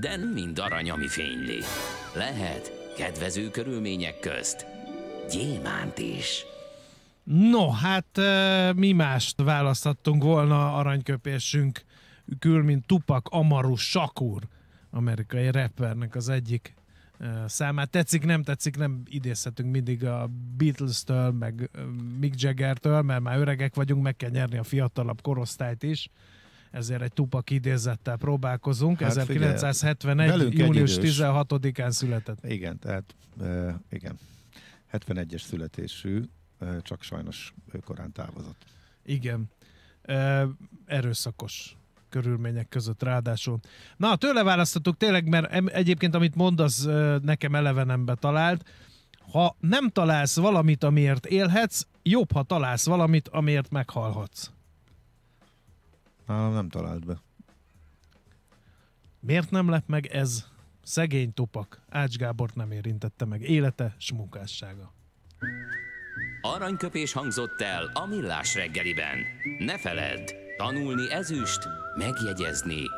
de nem mind arany, ami fényli. Lehet kedvező körülmények közt gyémánt is. No, hát mi mást választhattunk volna aranyköpésünk kül, mint Tupak Amaru Sakur, amerikai rappernek az egyik számát. Tetszik, nem tetszik, nem idézhetünk mindig a Beatles-től, meg Mick Jagger-től, mert már öregek vagyunk, meg kell nyerni a fiatalabb korosztályt is ezért egy Tupak idézettel próbálkozunk. Hát 1971. június 16-án született. Igen, tehát uh, igen. 71-es születésű, uh, csak sajnos ő korán távozott. Igen. Uh, erőszakos körülmények között ráadásul. Na, tőle választottuk tényleg, mert egyébként amit mondasz, nekem elevenembe talált. Ha nem találsz valamit, amiért élhetsz, jobb, ha találsz valamit, amiért meghalhatsz. Nálam nem talált be. Miért nem lett meg ez? Szegény topak. Ács Gábort nem érintette meg élete s munkássága. Aranyköpés hangzott el a millás reggeliben. Ne feledd, tanulni ezüst, megjegyezni